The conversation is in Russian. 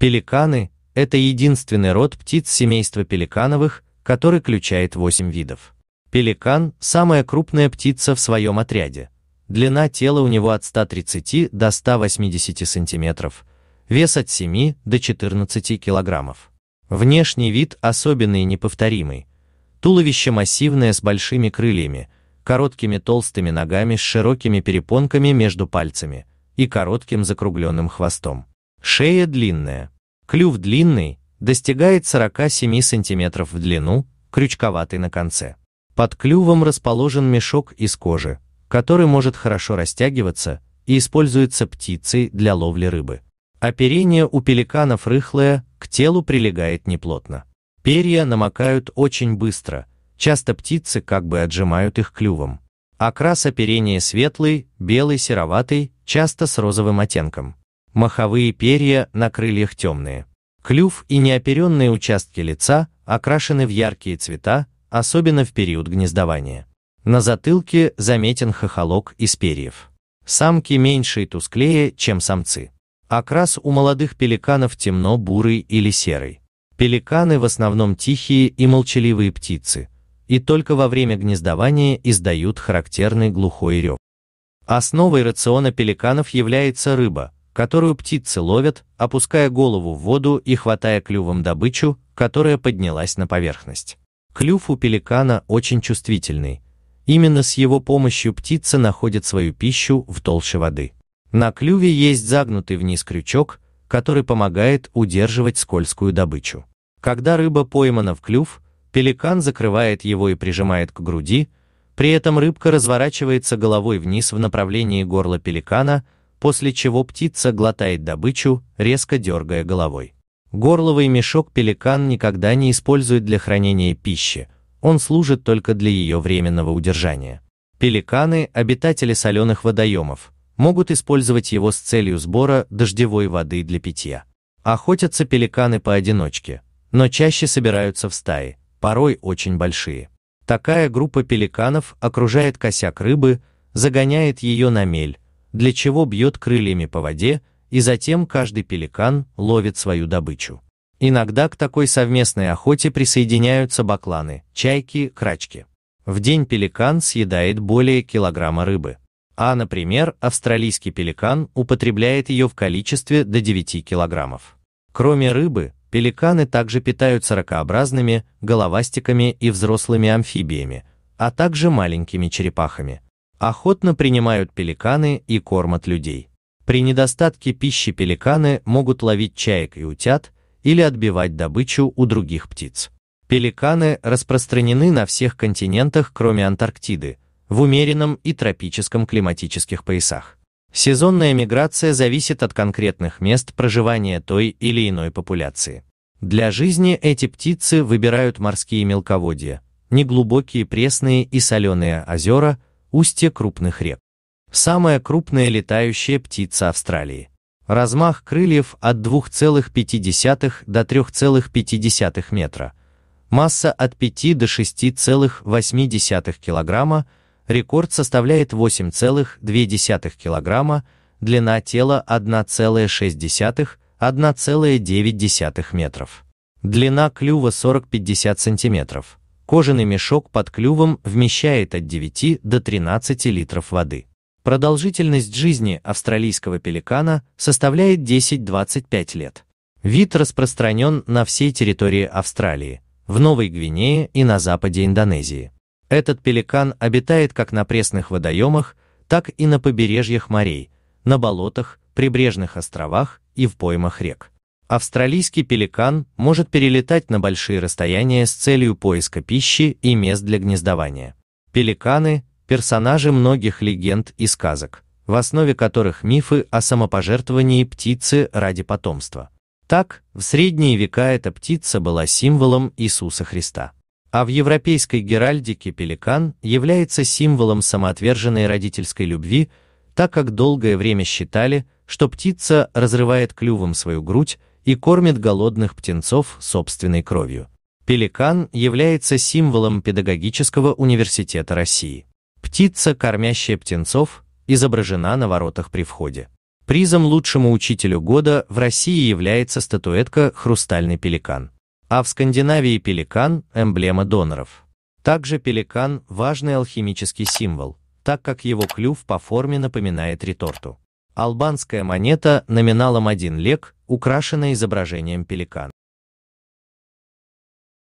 Пеликаны – это единственный род птиц семейства пеликановых, который включает 8 видов. Пеликан – самая крупная птица в своем отряде. Длина тела у него от 130 до 180 сантиметров, вес от 7 до 14 килограммов. Внешний вид особенный и неповторимый. Туловище массивное с большими крыльями, короткими толстыми ногами с широкими перепонками между пальцами и коротким закругленным хвостом. Шея длинная. Клюв длинный, достигает 47 см в длину, крючковатый на конце. Под клювом расположен мешок из кожи, который может хорошо растягиваться и используется птицей для ловли рыбы. Оперение у пеликанов рыхлое, к телу прилегает неплотно. Перья намокают очень быстро, часто птицы как бы отжимают их клювом. Окрас оперения светлый, белый, сероватый, часто с розовым оттенком. Маховые перья на крыльях темные. Клюв и неоперенные участки лица окрашены в яркие цвета, особенно в период гнездования. На затылке заметен хохолок из перьев. Самки меньше и тусклее, чем самцы. Окрас у молодых пеликанов темно-бурый или серый. Пеликаны в основном тихие и молчаливые птицы, и только во время гнездования издают характерный глухой рев. Основой рациона пеликанов является рыба – которую птицы ловят, опуская голову в воду и хватая клювом добычу, которая поднялась на поверхность. Клюв у пеликана очень чувствительный. Именно с его помощью птица находит свою пищу в толще воды. На клюве есть загнутый вниз крючок, который помогает удерживать скользкую добычу. Когда рыба поймана в клюв, пеликан закрывает его и прижимает к груди, при этом рыбка разворачивается головой вниз в направлении горла пеликана, после чего птица глотает добычу, резко дергая головой. Горловый мешок пеликан никогда не использует для хранения пищи, он служит только для ее временного удержания. Пеликаны, обитатели соленых водоемов, могут использовать его с целью сбора дождевой воды для питья. Охотятся пеликаны поодиночке, но чаще собираются в стаи, порой очень большие. Такая группа пеликанов окружает косяк рыбы, загоняет ее на мель, для чего бьет крыльями по воде, и затем каждый пеликан ловит свою добычу. Иногда к такой совместной охоте присоединяются бакланы, чайки, крачки. В день пеликан съедает более килограмма рыбы, а, например, австралийский пеликан употребляет ее в количестве до 9 килограммов. Кроме рыбы, пеликаны также питаются ракообразными, головастиками и взрослыми амфибиями, а также маленькими черепахами – охотно принимают пеликаны и кормят людей. При недостатке пищи пеликаны могут ловить чаек и утят или отбивать добычу у других птиц. Пеликаны распространены на всех континентах, кроме Антарктиды, в умеренном и тропическом климатических поясах. Сезонная миграция зависит от конкретных мест проживания той или иной популяции. Для жизни эти птицы выбирают морские мелководья, неглубокие пресные и соленые озера – устья крупных рек. Самая крупная летающая птица Австралии. Размах крыльев от 2,5 до 3,5 метра. Масса от 5 до 6,8 килограмма. Рекорд составляет 8,2 килограмма. Длина тела 1,6-1,9 метров. Длина клюва 40-50 сантиметров. Кожаный мешок под клювом вмещает от 9 до 13 литров воды. Продолжительность жизни австралийского пеликана составляет 10-25 лет. Вид распространен на всей территории Австралии, в Новой Гвинее и на западе Индонезии. Этот пеликан обитает как на пресных водоемах, так и на побережьях морей, на болотах, прибрежных островах и в поймах рек. Австралийский пеликан может перелетать на большие расстояния с целью поиска пищи и мест для гнездования. Пеликаны – персонажи многих легенд и сказок, в основе которых мифы о самопожертвовании птицы ради потомства. Так, в средние века эта птица была символом Иисуса Христа. А в европейской геральдике пеликан является символом самоотверженной родительской любви, так как долгое время считали, что птица разрывает клювом свою грудь, и кормит голодных птенцов собственной кровью. Пеликан является символом педагогического университета России. Птица, кормящая птенцов, изображена на воротах при входе. Призом лучшему учителю года в России является статуэтка «Хрустальный пеликан». А в Скандинавии пеликан – эмблема доноров. Также пеликан – важный алхимический символ, так как его клюв по форме напоминает реторту. Албанская монета номиналом 1 лек, украшена изображением пеликана.